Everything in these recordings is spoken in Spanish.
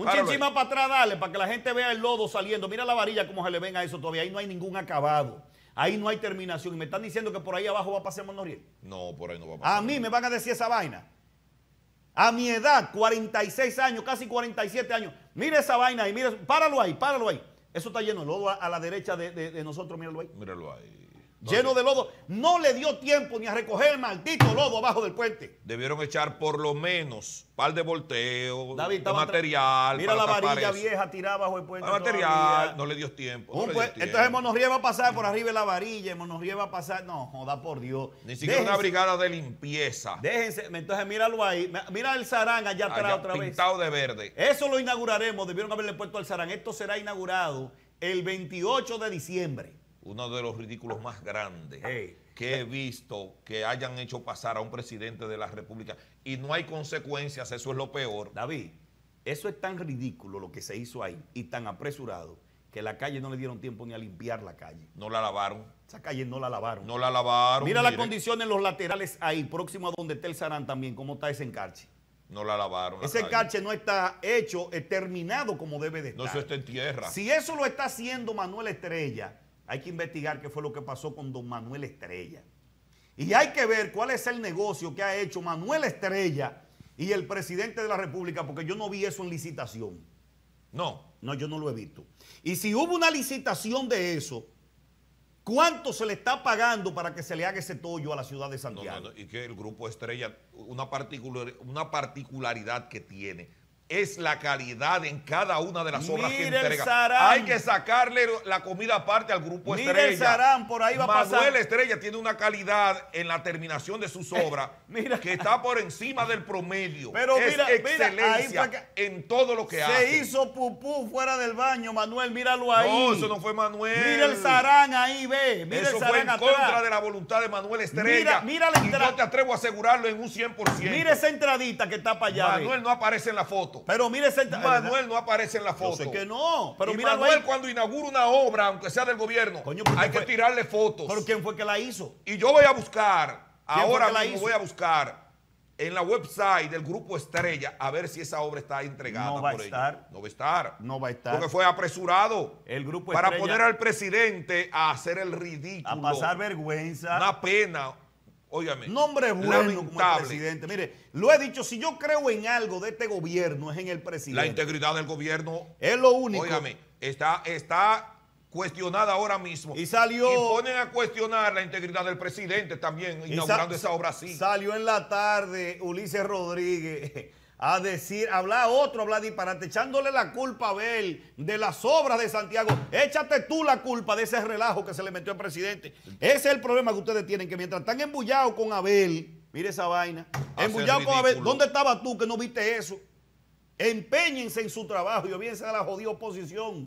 Un chinchín para atrás, dale, para que la gente vea el lodo saliendo. Mira la varilla cómo se le ven a eso todavía. Ahí no hay ningún acabado. Ahí no hay terminación. Y me están diciendo que por ahí abajo va a pasar Monoriel. No, por ahí no va a pasar. A mí me van a decir esa vaina. A mi edad, 46 años, casi 47 años. Mira esa vaina ahí, mira, páralo ahí, páralo ahí. Eso está lleno de lodo a, la derecha de, de nosotros, míralo ahí. Míralo ahí lleno de lodo. No le dio tiempo ni a recoger el maldito lodo abajo del puente. Debieron echar por lo menos par de volteos, material. Mira la varilla vieja tirada bajo el puente. material, no le dio tiempo. Entonces Monorriel a pasar por arriba de la varilla, nos va a pasar. No, joda por Dios. Ni siquiera una brigada de limpieza. Déjense, entonces míralo ahí. Mira el sarán allá atrás otra vez. de verde. Eso lo inauguraremos. Debieron haberle puesto al sarán. Esto será inaugurado el 28 de diciembre uno de los ridículos más grandes que he visto que hayan hecho pasar a un presidente de la República y no hay consecuencias, eso es lo peor. David, eso es tan ridículo lo que se hizo ahí y tan apresurado que la calle no le dieron tiempo ni a limpiar la calle. No la lavaron. Esa calle no la lavaron. No la lavaron. Mira las condiciones, en los laterales ahí, próximo a donde está el Sarán también, cómo está ese encarche. No la lavaron. Ese encarche no está hecho, terminado como debe de estar. No, eso está en tierra. Si eso lo está haciendo Manuel Estrella, hay que investigar qué fue lo que pasó con don Manuel Estrella. Y hay que ver cuál es el negocio que ha hecho Manuel Estrella y el presidente de la República, porque yo no vi eso en licitación. No. No, yo no lo he visto. Y si hubo una licitación de eso, ¿Cuánto se le está pagando para que se le haga ese tollo a la ciudad de Santiago? Y que el Grupo Estrella, una particularidad que tiene, es la calidad en cada una de las obras que entrega. Hay que sacarle la comida aparte al grupo Estrella. Estrella. El Sarán, por ahí va Manuel Estrella tiene una calidad en la terminación de sus eh, obras que está por encima del promedio. Pero es mira, excelencia mira, en todo lo que hace. Se hizo pupú fuera del baño, Manuel, míralo ahí. No, eso no fue Manuel. Mira el Sarán ahí, ve. eso fue en contra de la voluntad de Manuel Estrella. Mira, la Y te atrevo a asegurarlo en un 100%. Mira esa entradita que está para allá. Manuel no aparece en la foto. Pero mire Manuel no aparece en la foto. Yo que no. Pero Manuel cuando inaugura una obra, aunque sea del gobierno, hay que tirarle fotos. Pero ¿quién fue que la hizo? Y yo voy a buscar, ahora la mismo voy a buscar en la website del Grupo Estrella a ver si esa obra está entregada no va a estar. No va a estar. No va a estar. Porque fue apresurado. El Grupo Para poner al presidente a hacer el ridículo. A pasar vergüenza. Una pena Óigame. Nombre bueno presidente. Mire, lo he dicho, si yo creo en algo de este gobierno, es en el presidente. La integridad del gobierno. Es lo único. Óigame, está, está cuestionada ahora mismo. Y salió. Y ponen a cuestionar la integridad del presidente también, inaugurando esa obra así. Salió en la tarde Ulises Rodríguez a decir, habla otro, habla hablar disparate, echándole la culpa a Abel de las obras de Santiago. Échate tú la culpa de ese relajo que se le metió al presidente. Ese es el problema que ustedes tienen, que mientras están embullados con Abel, mire esa vaina, embullados con Abel, ¿dónde estabas tú que no viste eso? Empeñense en su trabajo y olvídense a la jodida oposición.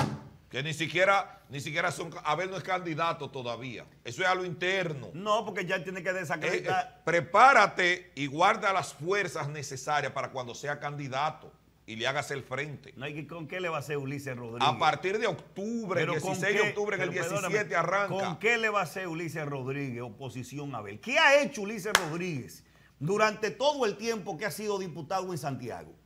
Que ni siquiera, ni siquiera son, Abel no es candidato todavía. Eso es a lo interno. No, porque ya tiene que desacreditar. Eh, eh, prepárate y guarda las fuerzas necesarias para cuando sea candidato y le hagas el frente. No, ¿Con qué le va a hacer Ulises Rodríguez? A partir de octubre, el 16 de octubre, que el 17 arranca. ¿Con qué le va a hacer Ulises Rodríguez, oposición a Abel? ¿Qué ha hecho Ulises Rodríguez durante todo el tiempo que ha sido diputado en Santiago?